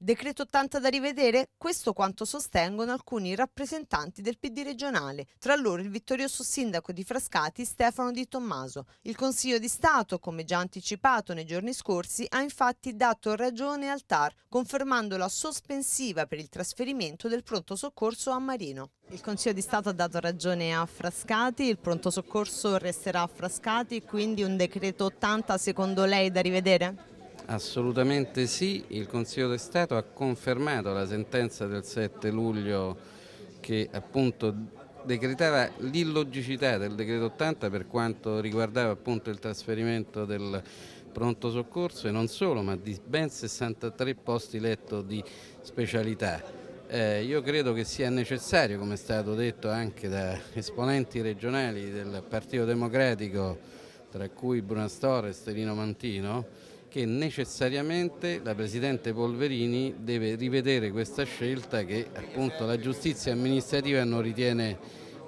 Decreto 80 da rivedere? Questo quanto sostengono alcuni rappresentanti del PD regionale, tra loro il vittorioso sindaco di Frascati Stefano Di Tommaso. Il Consiglio di Stato, come già anticipato nei giorni scorsi, ha infatti dato ragione al TAR, confermando la sospensiva per il trasferimento del pronto soccorso a Marino. Il Consiglio di Stato ha dato ragione a Frascati, il pronto soccorso resterà a Frascati, quindi un decreto 80 secondo lei da rivedere? Assolutamente sì, il Consiglio di Stato ha confermato la sentenza del 7 luglio che appunto decretava l'illogicità del decreto 80 per quanto riguardava appunto il trasferimento del pronto soccorso e non solo ma di ben 63 posti letto di specialità. Eh, io credo che sia necessario, come è stato detto anche da esponenti regionali del Partito Democratico, tra cui Bruna Brunastore e Sterino Mantino, che necessariamente la Presidente Polverini deve rivedere questa scelta che appunto la giustizia amministrativa non ritiene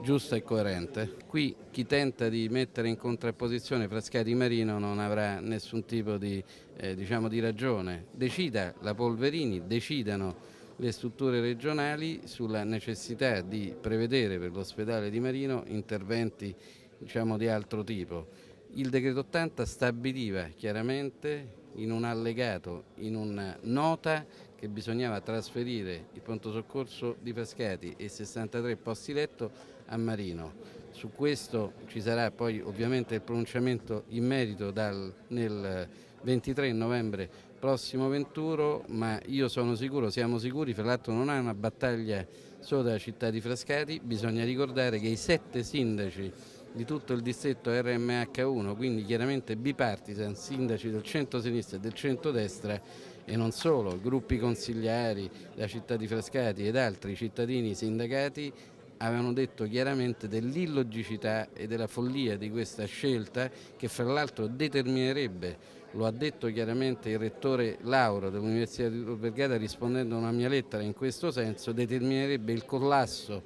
giusta e coerente. Qui chi tenta di mettere in contrapposizione Frascati Marino non avrà nessun tipo di, eh, diciamo di ragione. Decida la Polverini, decidano le strutture regionali sulla necessità di prevedere per l'ospedale di Marino interventi diciamo, di altro tipo. Il decreto 80 stabiliva chiaramente in un allegato, in una nota che bisognava trasferire il pronto soccorso di Frascati e 63 posti letto a Marino. Su questo ci sarà poi ovviamente il pronunciamento in merito dal, nel 23 novembre prossimo 21, ma io sono sicuro, siamo sicuri, fra l'altro non è una battaglia solo della città di Frascati, bisogna ricordare che i sette sindaci di tutto il distretto RMH1, quindi chiaramente bipartisan, sindaci del centro-sinistra e del centro-destra e non solo, gruppi consigliari, la città di Frascati ed altri cittadini sindacati avevano detto chiaramente dell'illogicità e della follia di questa scelta che fra l'altro determinerebbe lo ha detto chiaramente il rettore Lauro dell'Università di Tor Vergata rispondendo a una mia lettera in questo senso, determinerebbe il collasso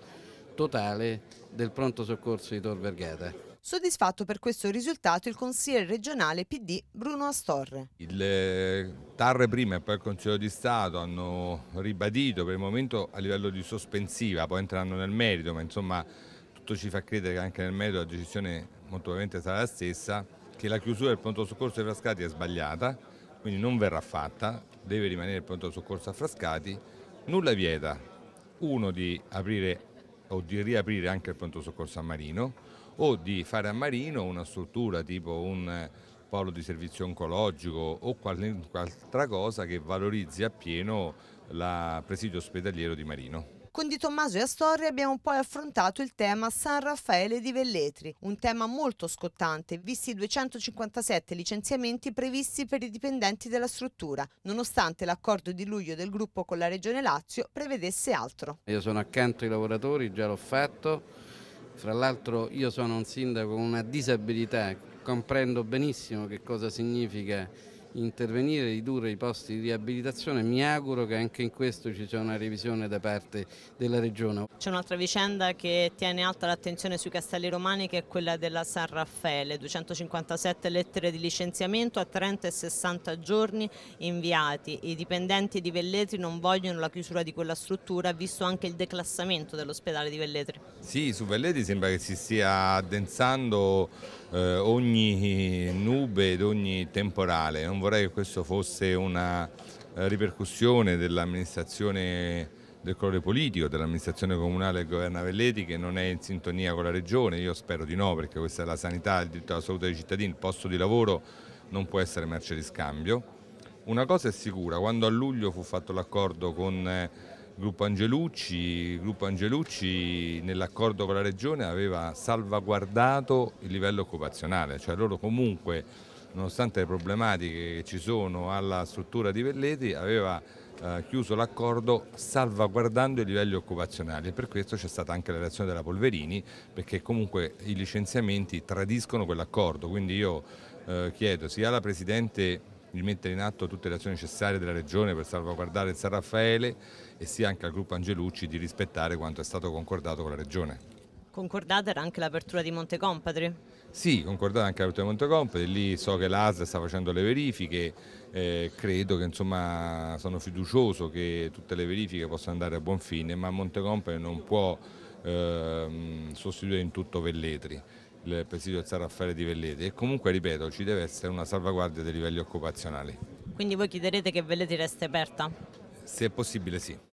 totale del pronto soccorso di Tor Vergata. Soddisfatto per questo risultato il consigliere regionale PD Bruno Astorre. Il eh, TAR prima e poi il Consiglio di Stato hanno ribadito per il momento a livello di sospensiva, poi entrando nel merito, ma insomma tutto ci fa credere che anche nel merito la decisione molto probabilmente sarà la stessa, che la chiusura del pronto soccorso di Frascati è sbagliata, quindi non verrà fatta, deve rimanere il pronto soccorso a Frascati, nulla vieta, uno di aprire o di riaprire anche il pronto soccorso a Marino o di fare a Marino una struttura tipo un eh, polo di servizio oncologico o qualunque altra cosa che valorizzi appieno il presidio ospedaliero di Marino. Con Di Tommaso e Astorre abbiamo poi affrontato il tema San Raffaele di Velletri, un tema molto scottante, visti i 257 licenziamenti previsti per i dipendenti della struttura, nonostante l'accordo di luglio del gruppo con la Regione Lazio prevedesse altro. Io sono accanto ai lavoratori, già l'ho fatto, fra l'altro io sono un sindaco con una disabilità, comprendo benissimo che cosa significa intervenire, ridurre i posti di riabilitazione. Mi auguro che anche in questo ci sia una revisione da parte della Regione. C'è un'altra vicenda che tiene alta l'attenzione sui castelli romani che è quella della San Raffaele, 257 lettere di licenziamento a 30 e 60 giorni inviati. I dipendenti di Velletri non vogliono la chiusura di quella struttura visto anche il declassamento dell'ospedale di Velletri. Sì, su Velletri sembra che si stia addensando eh, ogni nube ed ogni temporale. Non vorrei che questo fosse una eh, ripercussione dell'amministrazione del colore politico, dell'amministrazione comunale del governo Avelleti che non è in sintonia con la regione, io spero di no perché questa è la sanità, il diritto alla salute dei cittadini, il posto di lavoro non può essere merce di scambio. Una cosa è sicura, quando a luglio fu fatto l'accordo con eh, Gruppo Angelucci, il Gruppo Angelucci nell'accordo con la Regione aveva salvaguardato il livello occupazionale, cioè loro comunque nonostante le problematiche che ci sono alla struttura di Velletri, aveva eh, chiuso l'accordo salvaguardando i livelli occupazionali e per questo c'è stata anche la reazione della Polverini perché comunque i licenziamenti tradiscono quell'accordo, quindi io eh, chiedo sia alla Presidente di mettere in atto tutte le azioni necessarie della Regione per salvaguardare il San Raffaele e sia anche al gruppo Angelucci di rispettare quanto è stato concordato con la Regione. Concordata era anche l'apertura di Montecompatri? Sì, concordata anche l'apertura di Montecompatri, lì so che l'ASA sta facendo le verifiche, eh, credo che insomma sono fiducioso che tutte le verifiche possano andare a buon fine, ma Montecompatri non può eh, sostituire in tutto Velletri il presidio del San Raffaele di Velletri e comunque ripeto ci deve essere una salvaguardia dei livelli occupazionali. Quindi voi chiederete che Velletri resti aperta? Se è possibile sì.